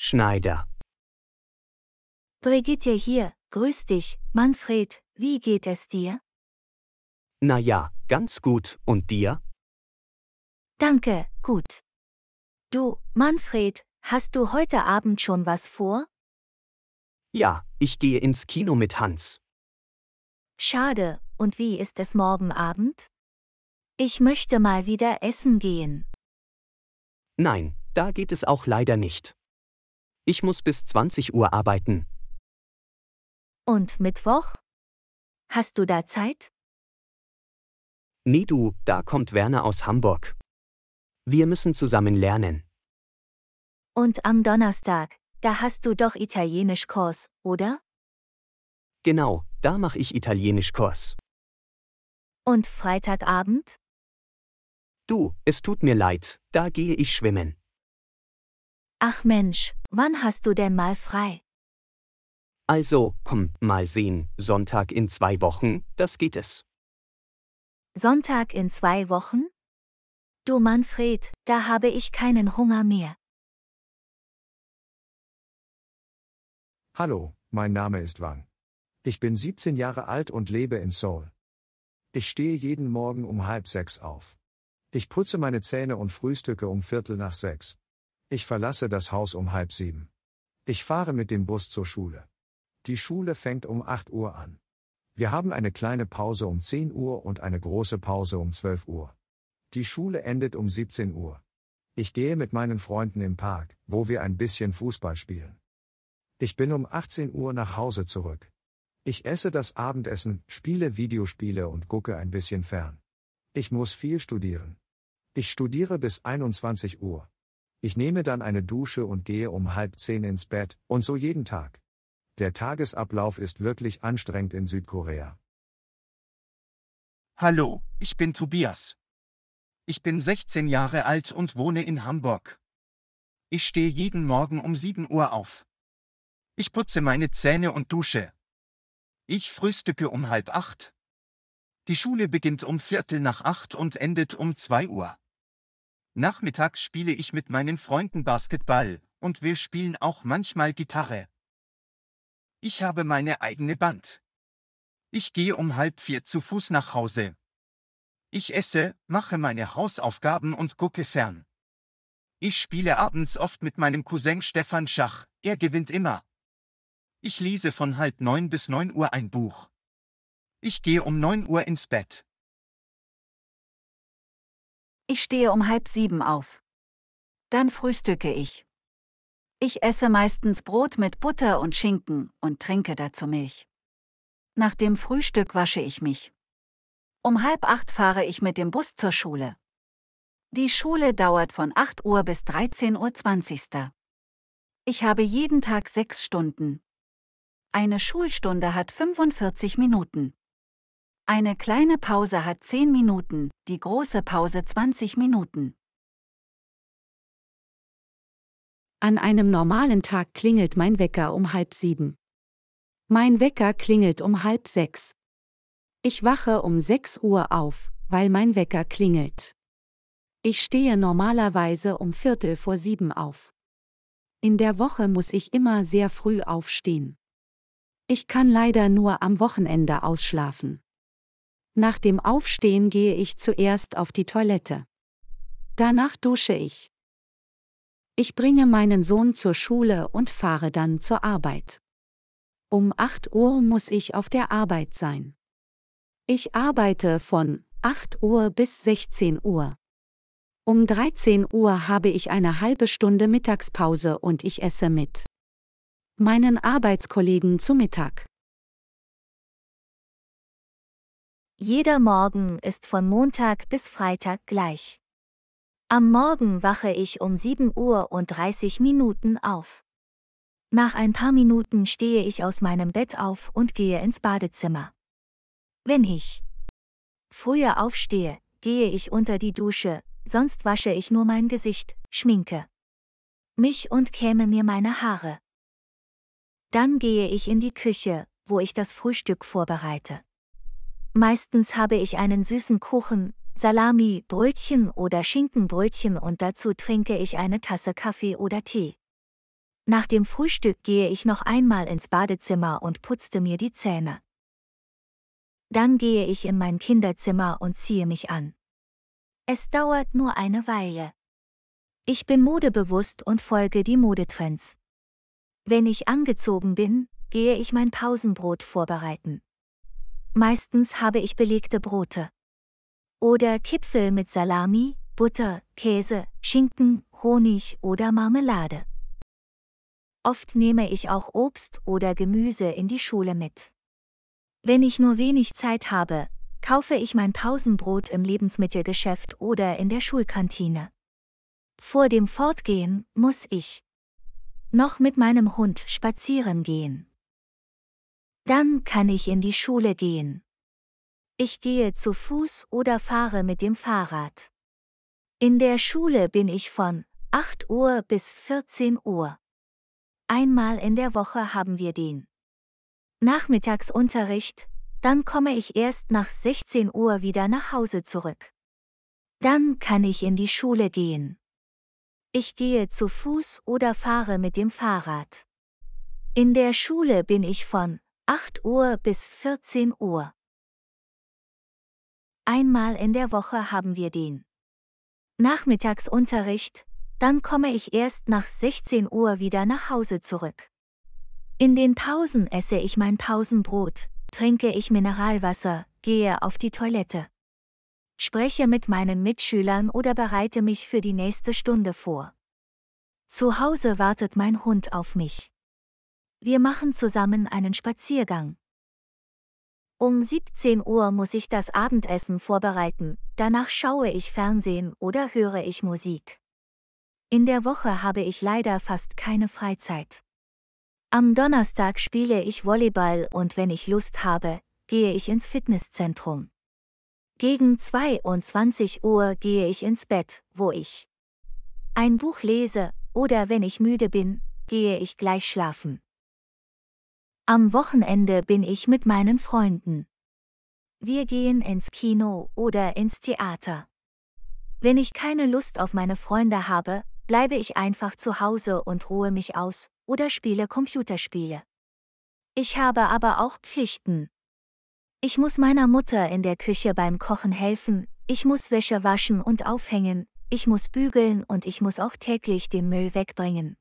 Schneider. Brigitte hier, grüß dich, Manfred, wie geht es dir? Na ja, ganz gut, und dir? Danke, gut. Du, Manfred, hast du heute Abend schon was vor? Ja, ich gehe ins Kino mit Hans. Schade, und wie ist es morgen Abend? Ich möchte mal wieder essen gehen. Nein, da geht es auch leider nicht. Ich muss bis 20 Uhr arbeiten. Und Mittwoch? Hast du da Zeit? Nee, du, da kommt Werner aus Hamburg. Wir müssen zusammen lernen. Und am Donnerstag, da hast du doch Italienischkurs, oder? Genau, da mache ich Italienischkurs. Und Freitagabend? Du, es tut mir leid, da gehe ich schwimmen. Ach Mensch, wann hast du denn mal frei? Also, komm, mal sehen, Sonntag in zwei Wochen, das geht es. Sonntag in zwei Wochen? Du Manfred, da habe ich keinen Hunger mehr. Hallo, mein Name ist Wang. Ich bin 17 Jahre alt und lebe in Seoul. Ich stehe jeden Morgen um halb sechs auf. Ich putze meine Zähne und frühstücke um Viertel nach sechs. Ich verlasse das Haus um halb sieben. Ich fahre mit dem Bus zur Schule. Die Schule fängt um 8 Uhr an. Wir haben eine kleine Pause um 10 Uhr und eine große Pause um 12 Uhr. Die Schule endet um 17 Uhr. Ich gehe mit meinen Freunden im Park, wo wir ein bisschen Fußball spielen. Ich bin um 18 Uhr nach Hause zurück. Ich esse das Abendessen, spiele Videospiele und gucke ein bisschen fern. Ich muss viel studieren. Ich studiere bis 21 Uhr. Ich nehme dann eine Dusche und gehe um halb zehn ins Bett, und so jeden Tag. Der Tagesablauf ist wirklich anstrengend in Südkorea. Hallo, ich bin Tobias. Ich bin 16 Jahre alt und wohne in Hamburg. Ich stehe jeden Morgen um 7 Uhr auf. Ich putze meine Zähne und dusche. Ich frühstücke um halb acht. Die Schule beginnt um Viertel nach acht und endet um zwei Uhr. Nachmittags spiele ich mit meinen Freunden Basketball, und wir spielen auch manchmal Gitarre. Ich habe meine eigene Band. Ich gehe um halb vier zu Fuß nach Hause. Ich esse, mache meine Hausaufgaben und gucke fern. Ich spiele abends oft mit meinem Cousin Stefan Schach, er gewinnt immer. Ich lese von halb neun bis neun Uhr ein Buch. Ich gehe um neun Uhr ins Bett. Ich stehe um halb sieben auf. Dann frühstücke ich. Ich esse meistens Brot mit Butter und Schinken und trinke dazu Milch. Nach dem Frühstück wasche ich mich. Um halb acht fahre ich mit dem Bus zur Schule. Die Schule dauert von 8 Uhr bis 13.20 Uhr. Ich habe jeden Tag sechs Stunden. Eine Schulstunde hat 45 Minuten. Eine kleine Pause hat 10 Minuten, die große Pause 20 Minuten. An einem normalen Tag klingelt mein Wecker um halb sieben. Mein Wecker klingelt um halb sechs. Ich wache um 6 Uhr auf, weil mein Wecker klingelt. Ich stehe normalerweise um Viertel vor sieben auf. In der Woche muss ich immer sehr früh aufstehen. Ich kann leider nur am Wochenende ausschlafen. Nach dem Aufstehen gehe ich zuerst auf die Toilette. Danach dusche ich. Ich bringe meinen Sohn zur Schule und fahre dann zur Arbeit. Um 8 Uhr muss ich auf der Arbeit sein. Ich arbeite von 8 Uhr bis 16 Uhr. Um 13 Uhr habe ich eine halbe Stunde Mittagspause und ich esse mit meinen Arbeitskollegen zu Mittag. Jeder Morgen ist von Montag bis Freitag gleich. Am Morgen wache ich um 7 Uhr und 30 Minuten auf. Nach ein paar Minuten stehe ich aus meinem Bett auf und gehe ins Badezimmer. Wenn ich früher aufstehe, gehe ich unter die Dusche, sonst wasche ich nur mein Gesicht, schminke mich und käme mir meine Haare. Dann gehe ich in die Küche, wo ich das Frühstück vorbereite. Meistens habe ich einen süßen Kuchen, Salami, Brötchen oder Schinkenbrötchen und dazu trinke ich eine Tasse Kaffee oder Tee. Nach dem Frühstück gehe ich noch einmal ins Badezimmer und putzte mir die Zähne. Dann gehe ich in mein Kinderzimmer und ziehe mich an. Es dauert nur eine Weile. Ich bin modebewusst und folge die Modetrends. Wenn ich angezogen bin, gehe ich mein Pausenbrot vorbereiten. Meistens habe ich belegte Brote. Oder Kipfel mit Salami, Butter, Käse, Schinken, Honig oder Marmelade. Oft nehme ich auch Obst oder Gemüse in die Schule mit. Wenn ich nur wenig Zeit habe, kaufe ich mein Pausenbrot im Lebensmittelgeschäft oder in der Schulkantine. Vor dem Fortgehen muss ich noch mit meinem Hund spazieren gehen. Dann kann ich in die Schule gehen. Ich gehe zu Fuß oder fahre mit dem Fahrrad. In der Schule bin ich von 8 Uhr bis 14 Uhr. Einmal in der Woche haben wir den Nachmittagsunterricht, dann komme ich erst nach 16 Uhr wieder nach Hause zurück. Dann kann ich in die Schule gehen. Ich gehe zu Fuß oder fahre mit dem Fahrrad. In der Schule bin ich von 8 Uhr bis 14 Uhr. Einmal in der Woche haben wir den Nachmittagsunterricht, dann komme ich erst nach 16 Uhr wieder nach Hause zurück. In den Pausen esse ich mein Pausenbrot, trinke ich Mineralwasser, gehe auf die Toilette. Spreche mit meinen Mitschülern oder bereite mich für die nächste Stunde vor. Zu Hause wartet mein Hund auf mich. Wir machen zusammen einen Spaziergang. Um 17 Uhr muss ich das Abendessen vorbereiten, danach schaue ich Fernsehen oder höre ich Musik. In der Woche habe ich leider fast keine Freizeit. Am Donnerstag spiele ich Volleyball und wenn ich Lust habe, gehe ich ins Fitnesszentrum. Gegen 22 Uhr gehe ich ins Bett, wo ich ein Buch lese, oder wenn ich müde bin, gehe ich gleich schlafen. Am Wochenende bin ich mit meinen Freunden. Wir gehen ins Kino oder ins Theater. Wenn ich keine Lust auf meine Freunde habe, bleibe ich einfach zu Hause und ruhe mich aus oder spiele Computerspiele. Ich habe aber auch Pflichten. Ich muss meiner Mutter in der Küche beim Kochen helfen, ich muss Wäsche waschen und aufhängen, ich muss bügeln und ich muss auch täglich den Müll wegbringen.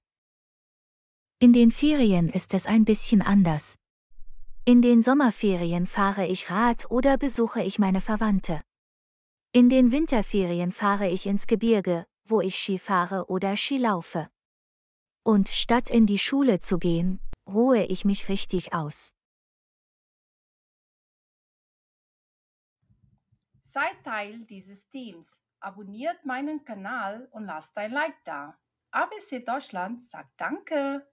In den Ferien ist es ein bisschen anders. In den Sommerferien fahre ich Rad oder besuche ich meine Verwandte. In den Winterferien fahre ich ins Gebirge, wo ich Ski fahre oder Ski laufe. Und statt in die Schule zu gehen, ruhe ich mich richtig aus. Sei Teil dieses Teams, abonniert meinen Kanal und lasst ein Like da. ABC Deutschland sagt Danke.